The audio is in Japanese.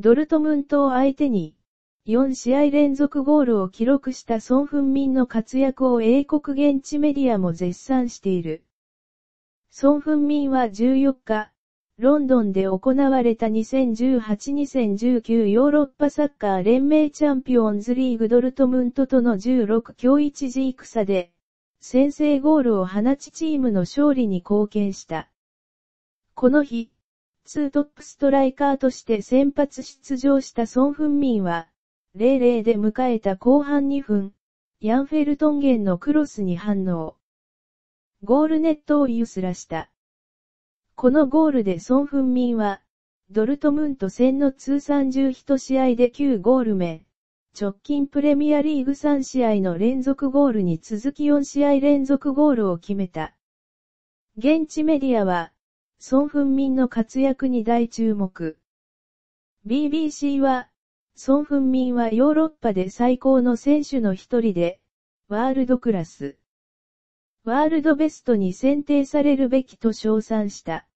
ドルトムントを相手に、4試合連続ゴールを記録したソン・フンミンの活躍を英国現地メディアも絶賛している。ソン・フンミンは14日、ロンドンで行われた2018-2019ヨーロッパサッカー連盟チャンピオンズリーグドルトムントとの16強1時戦で、先制ゴールを放ちチームの勝利に貢献した。この日、ツートップストライカーとして先発出場したソン・フンミンは、0-0で迎えた後半2分、ヤンフェルトンゲンのクロスに反応。ゴールネットを揺すらした。このゴールでソン・フンミンは、ドルトムント戦の通算11試合で9ゴール目、直近プレミアリーグ3試合の連続ゴールに続き4試合連続ゴールを決めた。現地メディアは、ソン・フンミンの活躍に大注目。BBC は、ソン・フンミンはヨーロッパで最高の選手の一人で、ワールドクラス。ワールドベストに選定されるべきと称賛した。